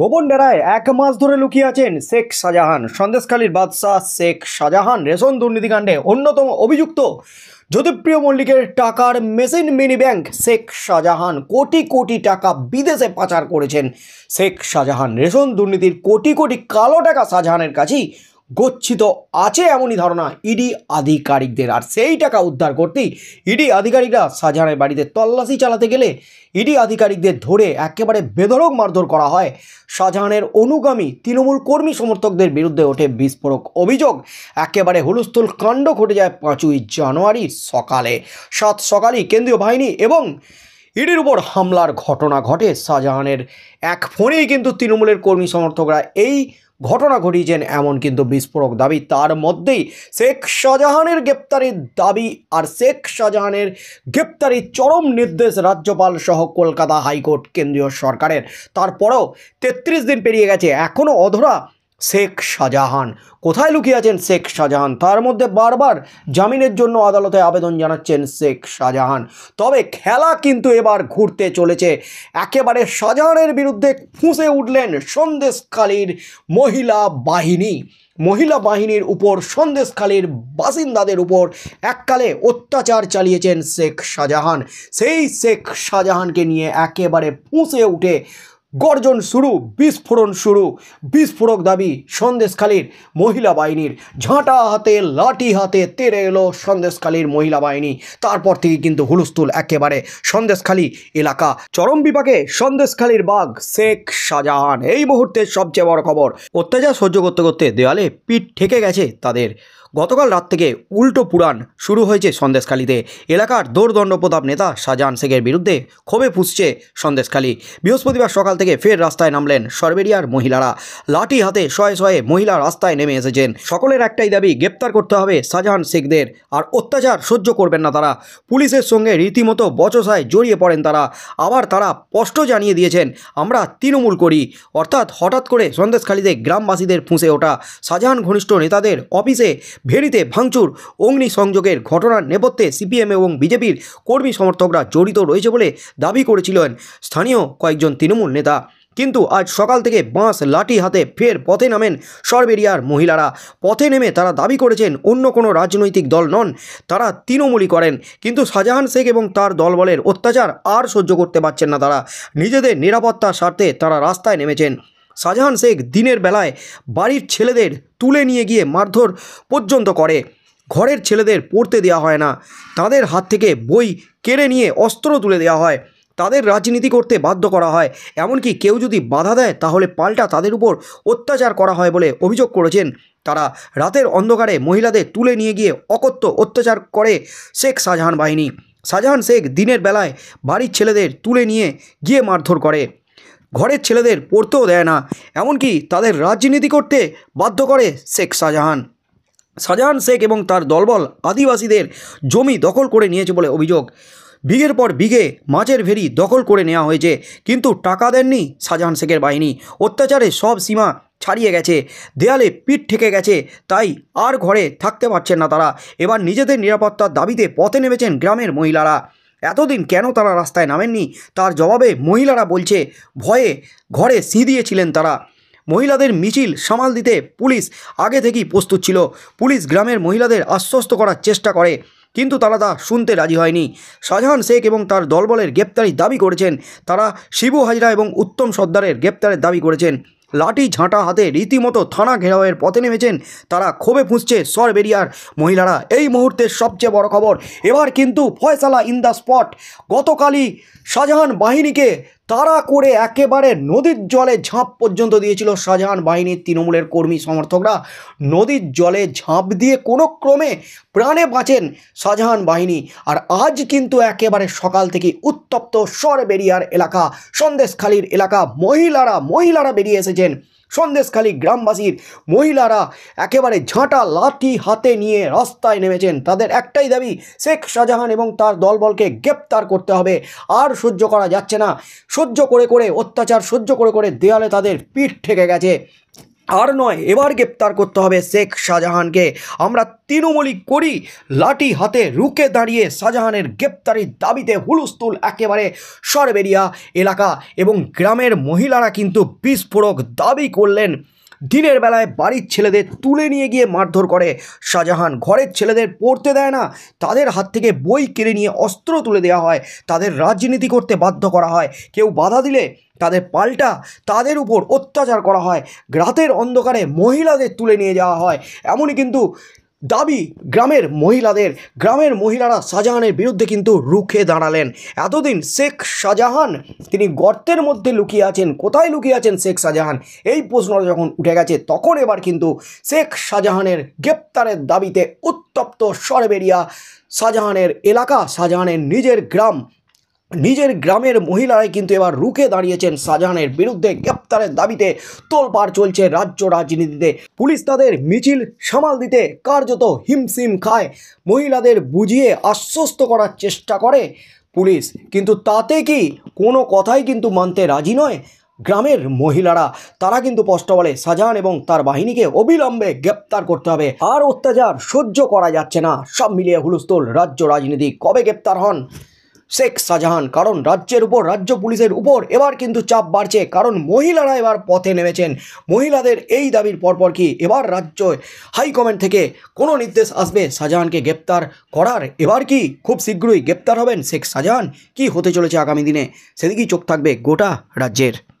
গোবন ডেরায় এক মাস ধরে লুকিয়ে আছেন শেখ শাহজাহান সন্দেশখালীর বাদশাহ শেখ শাহজাহান রেশন দুর্নীতিকাণ্ডে অন্যতম অভিযুক্ত জ্যোতিপ্রিয় মল্লিকের টাকার machine mini bank Sheikh Shahjahan কোটি কোটি টাকা বিদেশে পাচার করেছেন শেখ শাহজাহান রেশন দুর্নীতির কোটি কোটি কালো টাকা শাহজাহানের কাছেই গচ্ছিত আছে এমনই ধারণা ইডি আধিকারিকদের আর সেই টাকা উদ্ধার করতেই ইডি আধিকারিকরা শাহজাহানের বাড়িতে তল্লাশি চালাতে গেলে ইডি আধিকারিকদের ধরে একেবারে বেধরক মারধর করা হয় শাহজাহানের অনুগামী তৃণমূল কর্মী সমর্থকদের বিরুদ্ধে ওঠে বিস্ফোরক অভিযোগ একেবারে হুলস্থুল কাণ্ড ঘটে যায় পাঁচই জানুয়ারির সকালে সাত সকালেই কেন্দ্রীয় বাহিনী এবং ইডির উপর হামলার ঘটনা ঘটে শাহজাহানের এক ফোনেই কিন্তু তৃণমূলের কর্মী সমর্থকরা এই ঘটনা ঘটিয়েছেন এমন কিন্তু বিস্ফোরক দাবি তার মধ্যেই শেখ শাহজাহানের গ্রেপ্তারির দাবি আর শেখ শাহজাহানের গ্রেপ্তারির চরম নির্দেশ রাজ্যপাল সহ কলকাতা হাইকোর্ট কেন্দ্রীয় সরকারের তারপরেও তেত্রিশ দিন পেরিয়ে গেছে এখনও অধরা শেখ শাহজাহান কোথায় লুকিয়ে আছেন শেখ শাহজাহান তার মধ্যে বারবার জামিনের জন্য আদালতে আবেদন জানাচ্ছেন শেখ শাহজাহান তবে খেলা কিন্তু এবার ঘুরতে চলেছে একেবারে শাহজাহানের বিরুদ্ধে ফুঁসে উঠলেন সন্দেশখালীর মহিলা বাহিনী মহিলা বাহিনীর উপর সন্দেশখালীর বাসিন্দাদের উপর এককালে অত্যাচার চালিয়েছেন শেখ শাহজাহান সেই শেখ শাহজাহানকে নিয়ে একেবারে ফুঁসে উঠে গর্জন শুরু বিস্ফোরণ শুরু বিস্ফোরক দাবি সন্দেশখালীর মহিলা বাহিনীর ঝাঁটা হাতে লাঠি হাতে তেরে এলো সন্দেশখালীর মহিলা বাহিনী তারপর থেকে কিন্তু হুলস্থুল একেবারে সন্দেশখালী এলাকা চরম বিপাকে সন্দেশখালীর বাঘ শেখ শাহজাহান এই মুহূর্তে সবচেয়ে বড় খবর অত্যাচার সহ্য করতে করতে দেওয়ালে পিঠ ঠেকে গেছে তাদের গতকাল রাত থেকে উল্টো পুরাণ শুরু হয়েছে সন্দেশখালীতে এলাকার দৌর্দণ্ডপ্রতাপ নেতা শাহজাহান শেখের বিরুদ্ধে ক্ষোভে পুষছে সন্দেশখালী বৃহস্পতিবার সকাল থেকে ফের রাস্তায় নামলেন সর্বেরিয়ার মহিলারা লাঠি হাতে শয়ে শয়ে মহিলা রাস্তায় নেমে এসেছেন সকলের একটাই দাবি গ্রেপ্তার করতে হবে শাহজাহান শেখদের আর অত্যাচার সহ্য করবেন না তারা পুলিশের সঙ্গে রীতিমতো বচসায় জড়িয়ে পড়েন তারা আবার তারা স্পষ্ট জানিয়ে দিয়েছেন আমরা তৃণমূল করি অর্থাৎ হঠাৎ করে সন্দেশখালীতে গ্রামবাসীদের ফুঁসে ওঠা শাহজাহান ঘনিষ্ঠ নেতাদের অফিসে ভেরিতে ভাঙচুর অগ্নি সংযোগের ঘটনার নেপথ্যে সিপিএম এবং বিজেপির কর্মী সমর্থকরা জড়িত রয়েছে বলে দাবি করেছিলেন স্থানীয় কয়েকজন তৃণমূল নেতা কিন্তু আজ সকাল থেকে বাঁশ লাঠি হাতে ফের পথে নামেন সর্বেরিয়ার মহিলারা পথে নেমে তারা দাবি করেছেন অন্য কোনো রাজনৈতিক দল নন তারা তৃণমূলই করেন কিন্তু শাহজাহান শেখ এবং তার দলবলের অত্যাচার আর সহ্য করতে পারছেন না তারা নিজেদের নিরাপত্তার স্বার্থে তারা রাস্তায় নেমেছেন শাহজাহান শেখ দিনের বেলায় বাড়ির ছেলেদের তুলে নিয়ে গিয়ে মারধর পর্যন্ত করে ঘরের ছেলেদের পড়তে দেওয়া হয় না তাদের হাত থেকে বই কেড়ে নিয়ে অস্ত্র তুলে দেওয়া হয় তাদের রাজনীতি করতে বাধ্য করা হয় এমনকি কেউ যদি বাধা দেয় তাহলে পাল্টা তাদের উপর অত্যাচার করা হয় বলে অভিযোগ করেছেন তারা রাতের অন্ধকারে মহিলাদের তুলে নিয়ে গিয়ে অকথ্য অত্যাচার করে শেখ শাহজাহান বাহিনী শাহজাহান শেখ দিনের বেলায় বাড়ির ছেলেদের তুলে নিয়ে গিয়ে মারধর করে ঘরের ছেলেদের পড়তেও দেয় না এমনকি তাদের রাজনীতি করতে বাধ্য করে শেখ শাহজাহান শাহজাহান শেখ এবং তার দলবল আদিবাসীদের জমি দখল করে নিয়েছে বলে অভিযোগ বিঘের পর বিঘে মাছের ভেরি দখল করে নেওয়া হয়েছে কিন্তু টাকা দেননি শাহজাহান শেখের বাহিনী অত্যাচারে সব সীমা ছাড়িয়ে গেছে দেয়ালে পিঠ ঠেকে গেছে তাই আর ঘরে থাকতে পারছেন না তারা এবার নিজেদের নিরাপত্তার দাবিতে পথে নেমেছেন গ্রামের মহিলারা এতদিন কেন তারা রাস্তায় নামেননি তার জবাবে মহিলারা বলছে ভয়ে ঘরে সিঁদিয়েছিলেন তারা মহিলাদের মিছিল সামাল দিতে পুলিশ আগে থেকেই প্রস্তুত ছিল পুলিশ গ্রামের মহিলাদের আশ্বস্ত করার চেষ্টা করে কিন্তু তারা তা শুনতে রাজি হয়নি শাহজাহান শেখ এবং তার দলবলের গ্রেপ্তারি দাবি করেছেন তারা শিবু হাজরা এবং উত্তম সর্দারের গ্রেপ্তারের দাবি করেছেন লাঠি ঝাঁটা হাতে রীতিমতো থানা ঘেরাওয়ের পথে নেমেছেন তারা ক্ষোভে ফুঁসছে সরবেরিয়ার মহিলারা এই মুহূর্তের সবচেয়ে বড় খবর এবার কিন্তু ফয়সালা ইন দ্য স্পট গতকালই শাহজাহান বাহিনীকে তারা করে একেবারে নদীর জলে ঝাঁপ পর্যন্ত দিয়েছিল শাহজাহান বাহিনীর তৃণমূলের কর্মী সমর্থকরা নদীর জলে ঝাঁপ দিয়ে কোনো ক্রমে প্রাণে বাঁচেন শাহজাহান বাহিনী আর আজ কিন্তু একেবারে সকাল থেকে উত্তপ্ত বেরিয়ার এলাকা সন্দেশখালীর এলাকা মহিলারা মহিলারা বেরিয়ে এসেছেন সন্দেশখালী গ্রামবাসীর মহিলারা একেবারে ঝাঁটা লাঠি হাতে নিয়ে রাস্তায় নেমেছেন তাদের একটাই দাবি শেখ শাহজাহান এবং তার দলবলকে গ্রেপ্তার করতে হবে আর সহ্য করা যাচ্ছে না সহ্য করে করে অত্যাচার সহ্য করে করে দেয়ালে তাদের পিঠ ঠেকে গেছে আর নয় এবার গ্রেপ্তার করতে হবে শেখ শাহজাহানকে আমরা তৃণমূলই করি লাঠি হাতে রুখে দাঁড়িয়ে শাহজাহানের গ্রেপ্তারির দাবিতে হুলুস্তুল একেবারে সরবেরিয়া এলাকা এবং গ্রামের মহিলারা কিন্তু বিস্ফোরক দাবি করলেন দিনের বেলায় বাড়ির ছেলেদের তুলে নিয়ে গিয়ে মারধর করে শাহজাহান ঘরের ছেলেদের পড়তে দেয় না তাদের হাত থেকে বই কেড়ে নিয়ে অস্ত্র তুলে দেওয়া হয় তাদের রাজনীতি করতে বাধ্য করা হয় কেউ বাধা দিলে তাদের পাল্টা তাদের উপর অত্যাচার করা হয় রাতের অন্ধকারে মহিলাদের তুলে নিয়ে যাওয়া হয় এমনই কিন্তু দাবি গ্রামের মহিলাদের গ্রামের মহিলারা শাহজাহানের বিরুদ্ধে কিন্তু রুখে দাঁড়ালেন এতদিন শেখ শাহজাহান তিনি গর্তের মধ্যে লুকিয়ে আছেন কোথায় লুকিয়ে আছেন শেখ শাহজাহান এই প্রশ্নটা যখন উঠে গেছে তখন এবার কিন্তু শেখ শাহজাহানের গ্রেপ্তারের দাবিতে উত্তপ্ত সরবেরিয়া শাহজাহানের এলাকা শাহজাহানের নিজের গ্রাম নিজের গ্রামের মহিলারাই কিন্তু এবার রুখে দাঁড়িয়েছেন শাহজাহানের বিরুদ্ধে গ্রেপ্তারের দাবিতে তোলপাড় চলছে রাজ্য রাজনীতিতে পুলিশ তাদের মিছিল সামাল দিতে কার্যত হিমসিম খায় মহিলাদের বুঝিয়ে আশ্বস্ত করার চেষ্টা করে পুলিশ কিন্তু তাতে কি কোনো কথাই কিন্তু মানতে রাজি নয় গ্রামের মহিলারা তারা কিন্তু স্পষ্ট বলে শাহজাহান এবং তার বাহিনীকে অবিলম্বে গ্রেপ্তার করতে হবে আর অত্যাচার সহ্য করা যাচ্ছে না সব মিলিয়ে হুলস্থুল রাজ্য রাজনীতি কবে গ্রেপ্তার হন শেখ শাহজাহান কারণ রাজ্যের উপর রাজ্য পুলিশের উপর এবার কিন্তু চাপ বাড়ছে কারণ মহিলারা এবার পথে নেমেছেন মহিলাদের এই দাবির পরপর কি এবার রাজ্য হাইকমান্ড থেকে কোনো নির্দেশ আসবে শাহজাহানকে গ্রেপ্তার করার এবার কি খুব শীঘ্রই গ্রেপ্তার হবেন শেখ শাহজাহান কি হতে চলেছে আগামী দিনে সেদিকেই চোখ থাকবে গোটা রাজ্যের